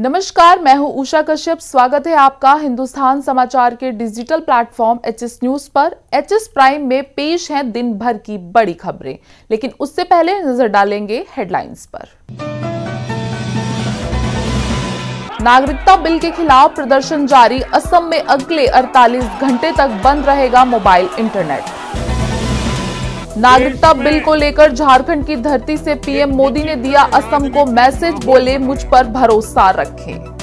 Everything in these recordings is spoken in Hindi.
नमस्कार मैं हूं उषा कश्यप स्वागत है आपका हिंदुस्तान समाचार के digital platform H S news पर एच एस प्राइम में पेश है दिन भर की बड़ी खबरें लेकिन उससे पहले नजर डालेंगे हेडलाइंस पर नागरिकता बिल के खिलाफ प्रदर्शन जारी असम में अगले 48 घंटे तक बंद रहेगा मोबाइल इंटरनेट नागरिकता बिल को लेकर झारखंड की धरती से पीएम मोदी ने दिया असम को मैसेज बोले मुझ पर भरोसा रखें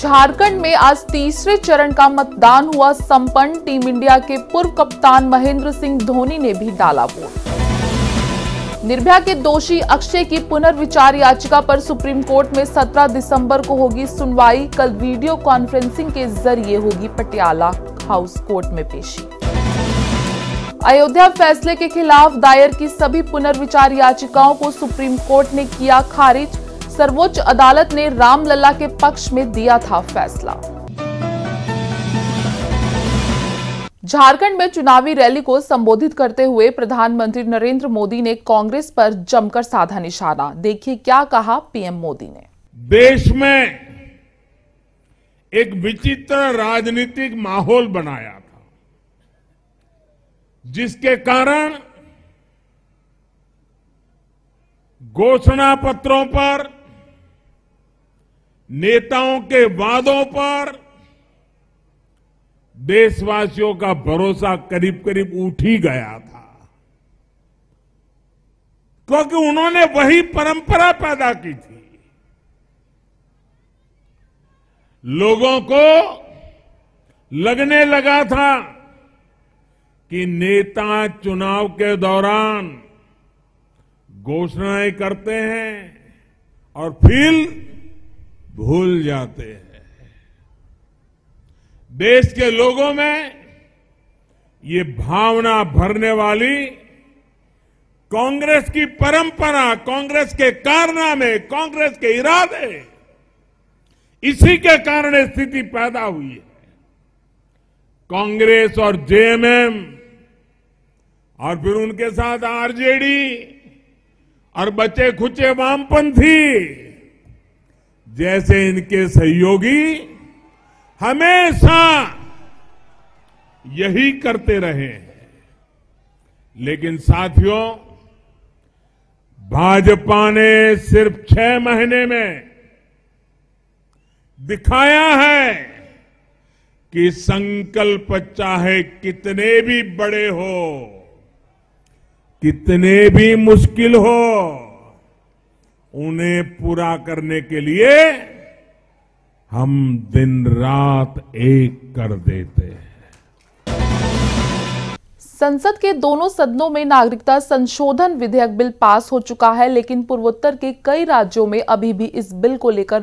झारखंड में आज तीसरे चरण का मतदान हुआ संपन्न टीम इंडिया के पूर्व कप्तान महेंद्र सिंह धोनी ने भी डाला वोट निर्भया के दोषी अक्षय की पुनर्विचार याचिका पर सुप्रीम कोर्ट में 17 दिसंबर को होगी सुनवाई कल वीडियो कॉन्फ्रेंसिंग के जरिए होगी पटियाला हाउस कोर्ट में पेशी अयोध्या फैसले के खिलाफ दायर की सभी पुनर्विचार याचिकाओं को सुप्रीम कोर्ट ने किया खारिज सर्वोच्च अदालत ने रामलला के पक्ष में दिया था फैसला झारखंड में चुनावी रैली को संबोधित करते हुए प्रधानमंत्री नरेंद्र मोदी ने कांग्रेस पर जमकर साधा निशाना देखिए क्या कहा पीएम मोदी ने देश में एक विचित्र राजनीतिक माहौल बनाया जिसके कारण घोषणा पत्रों पर नेताओं के वादों पर देशवासियों का भरोसा करीब करीब उठ ही गया था क्योंकि उन्होंने वही परंपरा पैदा की थी लोगों को लगने लगा था कि नेता चुनाव के दौरान घोषणाएं करते हैं और फिर भूल जाते हैं देश के लोगों में ये भावना भरने वाली कांग्रेस की परंपरा कांग्रेस के कारनामे कांग्रेस के इरादे इसी के कारण स्थिति पैदा हुई है कांग्रेस और जेएमएम और फिर उनके साथ आरजेडी और बचे खुचे वामपंथी जैसे इनके सहयोगी हमेशा यही करते रहे हैं लेकिन साथियों भाजपा ने सिर्फ छह महीने में दिखाया है कि संकल्प चाहे कितने भी बड़े हो कितने भी मुश्किल हो उन्हें पूरा करने के लिए हम दिन रात एक कर देते हैं संसद के दोनों सदनों में नागरिकता संशोधन विधेयक बिल पास हो चुका है लेकिन पूर्वोत्तर के कई राज्यों में अभी भी इस बिल को लेकर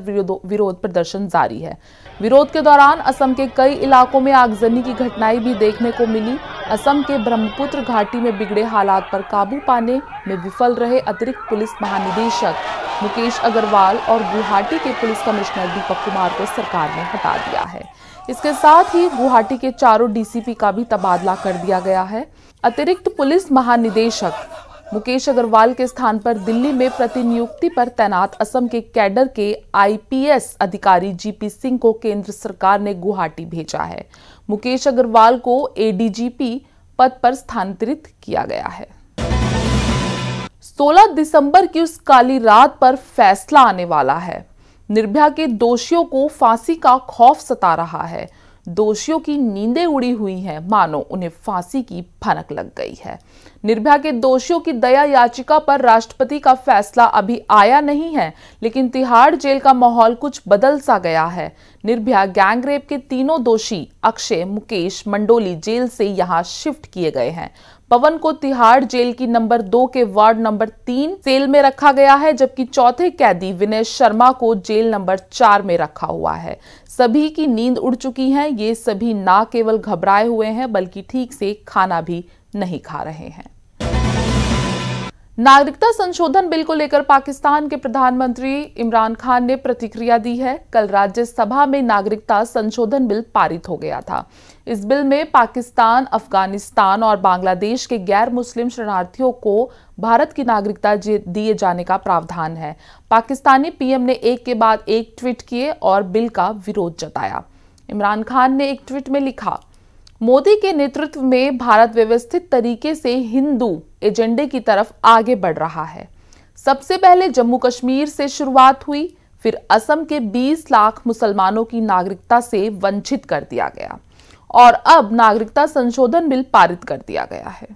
विरोध प्रदर्शन जारी है विरोध के दौरान असम के कई इलाकों में आगजनी की घटनाएं भी देखने को मिली असम के ब्रह्मपुत्र घाटी में बिगड़े हालात पर काबू पाने में विफल रहे अतिरिक्त पुलिस महानिदेशक मुकेश अग्रवाल और गुवाहाटी के पुलिस कमिश्नर दीपक कुमार को सरकार ने हटा दिया है इसके साथ ही गुवाहाटी के चारों डीसीपी का भी तबादला कर दिया गया है अतिरिक्त पुलिस महानिदेशक मुकेश अग्रवाल के स्थान पर दिल्ली में प्रतिनियुक्ति पर तैनात असम के कैडर के आईपीएस अधिकारी जीपी सिंह को केंद्र सरकार ने गुवाहाटी भेजा है मुकेश अग्रवाल को एडीजीपी पद पर स्थानांतरित किया गया है 16 दिसंबर की उस काली रात पर फैसला आने वाला है निर्भया के दोषियों को फांसी का खौफ सता रहा है दोषियों की नींदें उड़ी हुई हैं मानो उन्हें फांसी की फनक लग गई है निर्भया के दोषियों की दया याचिका पर राष्ट्रपति का फैसला अभी आया नहीं है लेकिन तिहाड़ जेल का माहौल कुछ बदल सा गया है निर्भया गैंगरेप के तीनों दोषी अक्षय मुकेश मंडोली जेल से यहाँ शिफ्ट किए गए हैं पवन को तिहाड़ जेल की नंबर दो के वार्ड नंबर तीन सेल में रखा गया है जबकि चौथे कैदी विनय शर्मा को जेल नंबर चार में रखा हुआ है सभी की नींद उड़ चुकी है ये सभी ना केवल घबराए हुए हैं बल्कि ठीक से खाना भी नहीं खा रहे हैं नागरिकता संशोधन बिल को लेकर पाकिस्तान के प्रधानमंत्री इमरान खान ने प्रतिक्रिया दी है कल राज्यसभा में नागरिकता संशोधन बिल पारित हो गया था इस बिल में पाकिस्तान अफगानिस्तान और बांग्लादेश के गैर मुस्लिम शरणार्थियों को भारत की नागरिकता दिए जाने का प्रावधान है पाकिस्तानी पीएम ने एक के बाद एक ट्वीट किए और बिल का विरोध जताया इमरान खान ने एक ट्वीट में लिखा मोदी के नेतृत्व में भारत व्यवस्थित तरीके से हिंदू एजेंडे की तरफ आगे बढ़ रहा है सबसे पहले जम्मू कश्मीर से शुरुआत हुई फिर असम के 20 लाख मुसलमानों की नागरिकता से वंचित कर दिया गया और अब नागरिकता संशोधन बिल पारित कर दिया गया है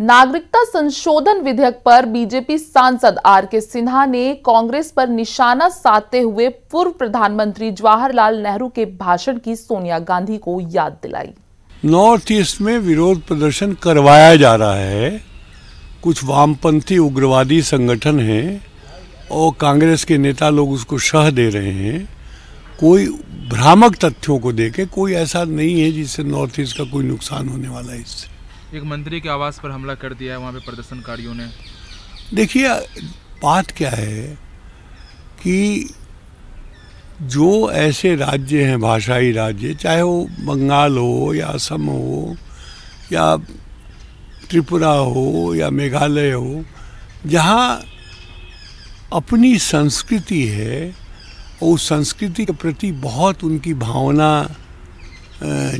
नागरिकता संशोधन विधेयक पर बीजेपी सांसद आर के सिन्हा ने कांग्रेस पर निशाना साधते हुए पूर्व प्रधानमंत्री जवाहरलाल नेहरू के भाषण की सोनिया गांधी को याद दिलाई नॉर्थ ईस्ट में विरोध प्रदर्शन करवाया जा रहा है कुछ वामपंथी उग्रवादी संगठन हैं और कांग्रेस के नेता लोग उसको शह दे रहे हैं कोई भ्रामक तथ्यों को देखे कोई ऐसा नहीं है जिससे नॉर्थ ईस्ट का कोई नुकसान होने वाला है इससे एक मंत्री के आवास पर हमला कर दिया है वहाँ पे प्रदर्शनकारियों ने देखिए बात क्या है कि जो ऐसे राज्य हैं भाषाई राज्य चाहे वो बंगाल हो या असम हो या त्रिपुरा हो या मेघालय हो जहाँ अपनी संस्कृति है और उस संस्कृति के प्रति बहुत उनकी भावना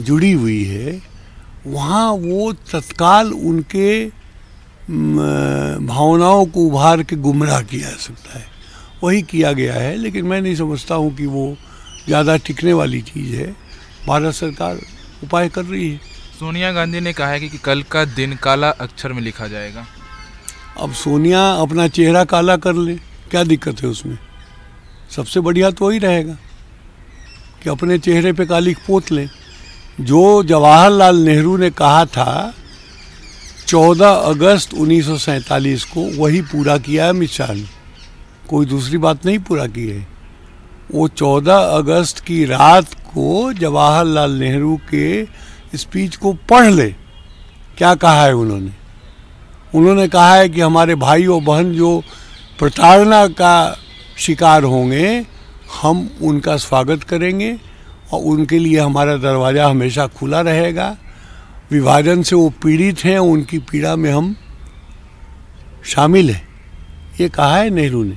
जुड़ी हुई है वहाँ वो तत्काल उनके भावनाओं को उभार के गुमराह किया जा सकता है वही किया गया है लेकिन मैं नहीं समझता हूँ कि वो ज़्यादा टिकने वाली चीज़ है भारत सरकार उपाय कर रही है सोनिया गांधी ने कहा है कि, कि कल का दिन काला अक्षर में लिखा जाएगा अब सोनिया अपना चेहरा काला कर ले क्या दिक्कत है उसमें सबसे बढ़िया तो वही रहेगा कि अपने चेहरे पे काली पोत लें जो जवाहरलाल नेहरू ने कहा था 14 अगस्त 1947 को वही पूरा किया है अमित शाह ने कोई दूसरी बात नहीं पूरा की है वो 14 अगस्त की रात को जवाहरलाल नेहरू के स्पीच को पढ़ ले क्या कहा है उन्होंने उन्होंने कहा है कि हमारे भाई और बहन जो प्रताड़ना का शिकार होंगे हम उनका स्वागत करेंगे और उनके लिए हमारा दरवाज़ा हमेशा खुला रहेगा विभाजन से वो पीड़ित हैं उनकी पीड़ा में हम शामिल हैं ये कहा है नेहरू ने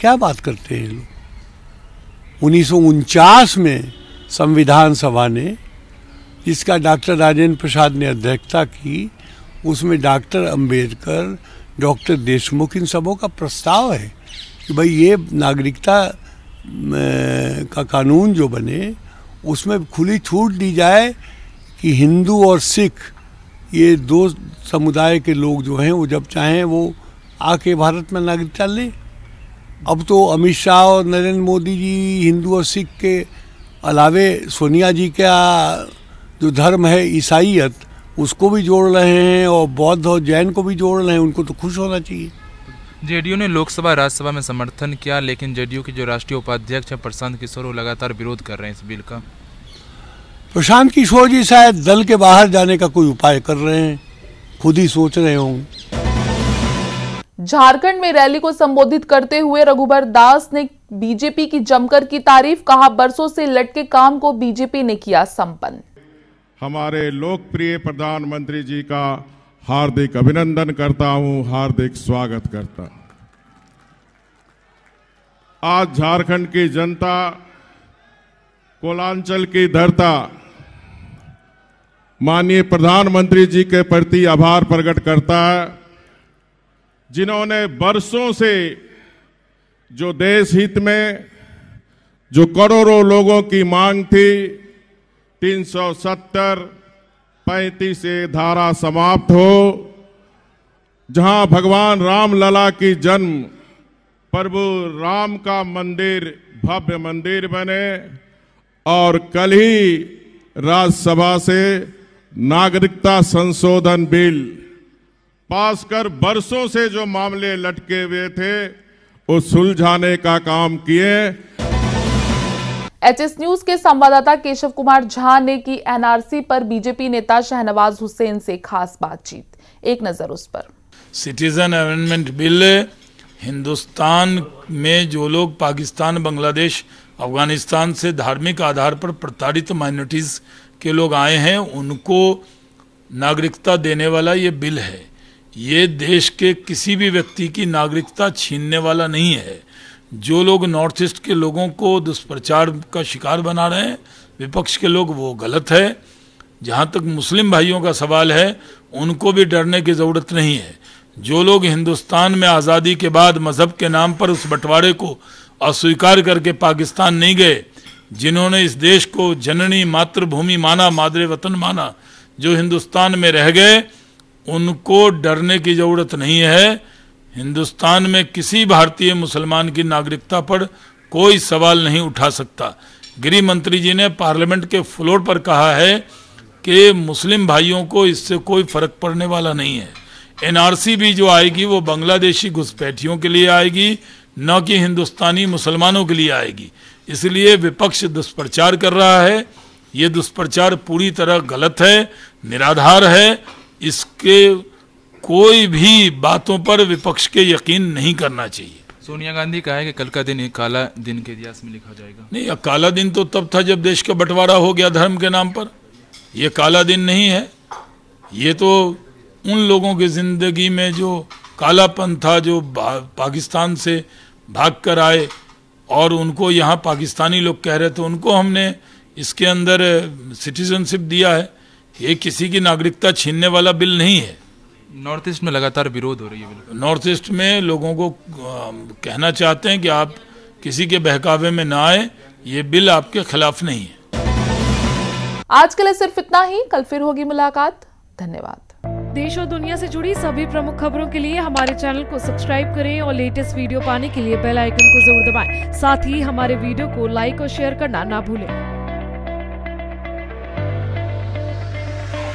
क्या बात करते हैं लोग उन्नीस में संविधान सभा ने जिसका डॉक्टर राजेंद्र प्रसाद ने अध्यक्षता की उसमें डॉक्टर अंबेडकर डॉक्टर देशमुख इन सबों का प्रस्ताव है कि भाई ये नागरिकता का कानून जो बने उसमें खुली छूट दी जाए कि हिंदू और सिख ये दो समुदाय के लोग जो हैं वो जब चाहें वो आके भारत में नागरिकता लें अब तो अमित शाह और नरेंद्र मोदी जी हिंदू और सिख के अलावे सोनिया जी का जो धर्म है ईसाइत उसको भी जोड़ रहे हैं और बौद्ध और जैन को भी जोड़ रहे हैं उनको तो खुश होना चाहिए जेडीयू ने लोकसभा राज्यसभा में समर्थन किया लेकिन जेडीयू के जो राष्ट्रीय उपाध्यक्ष हैं प्रशांत किशोर वो लगातार विरोध कर रहे हैं इस बिल का प्रशांत किशोर जी शायद दल के बाहर जाने का कोई उपाय कर रहे हैं खुद ही सोच रहे हूँ झारखंड में रैली को संबोधित करते हुए रघुबर दास ने बीजेपी की जमकर की तारीफ कहा बरसों से लटके काम को बीजेपी ने किया संपन्न हमारे लोकप्रिय प्रधानमंत्री जी का हार्दिक अभिनंदन करता हूं हार्दिक स्वागत करता हूं आज झारखंड की जनता कोलांचल की धरता माननीय प्रधानमंत्री जी के प्रति आभार प्रकट करता है जिन्होंने बरसों से जो देश हित में जो करोड़ों लोगों की मांग थी 370 पैंतीस धारा समाप्त हो जहां भगवान राम लला की जन्म प्रभु राम का मंदिर भव्य मंदिर बने और कल ही राज्यसभा से नागरिकता संशोधन बिल पास कर बरसों से जो मामले लटके हुए थे वो सुलझाने का काम किए एचएस न्यूज के संवाददाता केशव कुमार झा ने की एनआरसी पर बीजेपी नेता शहनवाज हुसैन से खास बातचीत एक नजर उस पर सिटीजन अमेंडमेंट बिल हिंदुस्तान में जो लोग पाकिस्तान बांग्लादेश अफगानिस्तान से धार्मिक आधार पर प्रताड़ित माइनॉरिटीज के लोग आए हैं उनको नागरिकता देने वाला ये बिल है ये देश के किसी भी व्यक्ति की नागरिकता छीनने वाला नहीं है जो लोग नॉर्थ ईस्ट के लोगों को दुष्प्रचार का शिकार बना रहे हैं विपक्ष के लोग वो गलत है जहाँ तक मुस्लिम भाइयों का सवाल है उनको भी डरने की ज़रूरत नहीं है जो लोग हिंदुस्तान में आज़ादी के बाद मज़हब के नाम पर उस बंटवारे को अस्वीकार करके पाकिस्तान नहीं गए जिन्होंने इस देश को जननी मातृभूमि माना मादरे वतन माना जो हिंदुस्तान में रह गए उनको डरने की ज़रूरत नहीं है हिंदुस्तान में किसी भारतीय मुसलमान की नागरिकता पर कोई सवाल नहीं उठा सकता गृह मंत्री जी ने पार्लियामेंट के फ्लोर पर कहा है कि मुस्लिम भाइयों को इससे कोई फर्क पड़ने वाला नहीं है एनआरसी भी जो आएगी वो बांग्लादेशी घुसपैठियों के लिए आएगी न कि हिंदुस्तानी मुसलमानों के लिए आएगी इसलिए विपक्ष दुष्प्रचार कर रहा है ये दुष्प्रचार पूरी तरह गलत है निराधार है इसके कोई भी बातों पर विपक्ष के यकीन नहीं करना चाहिए सोनिया गांधी कहा है कि कल का दिन एक काला दिन के इतिहास में लिखा जाएगा नहीं काला दिन तो तब था जब देश का बंटवारा हो गया धर्म के नाम पर यह काला दिन नहीं है ये तो उन लोगों की ज़िंदगी में जो कालापन था जो पाकिस्तान से भाग कर आए और उनको यहाँ पाकिस्तानी लोग कह रहे थे तो उनको हमने इसके अंदर सिटीजनशिप दिया है ये किसी की नागरिकता छीनने वाला बिल नहीं है नॉर्थ ईस्ट में लगातार विरोध हो रही है नॉर्थ ईस्ट में लोगों को कहना चाहते हैं कि आप किसी के बहकावे में ना आए ये बिल आपके खिलाफ नहीं है आज के लिए सिर्फ इतना ही कल फिर होगी मुलाकात धन्यवाद देश और दुनिया से जुड़ी सभी प्रमुख खबरों के लिए हमारे चैनल को सब्सक्राइब करें और लेटेस्ट वीडियो पाने के लिए बेल आइकन को जरूर दबाएं। साथ ही हमारे वीडियो को लाइक और शेयर करना ना भूलें।